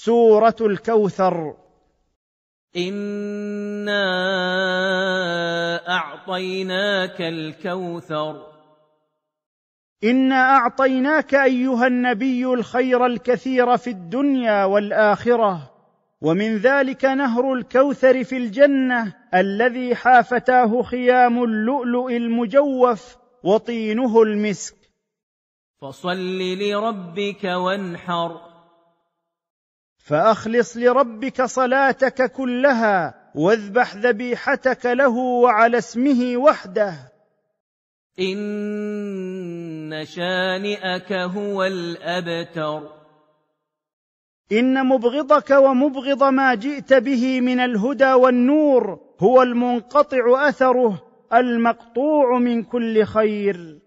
سوره الكوثر انا اعطيناك الكوثر انا اعطيناك ايها النبي الخير الكثير في الدنيا والاخره ومن ذلك نهر الكوثر في الجنه الذي حافتاه خيام اللؤلؤ المجوف وطينه المسك فصل لربك وانحر فاخلص لربك صلاتك كلها واذبح ذبيحتك له وعلى اسمه وحده ان شانئك هو الابتر ان مبغضك ومبغض ما جئت به من الهدى والنور هو المنقطع اثره المقطوع من كل خير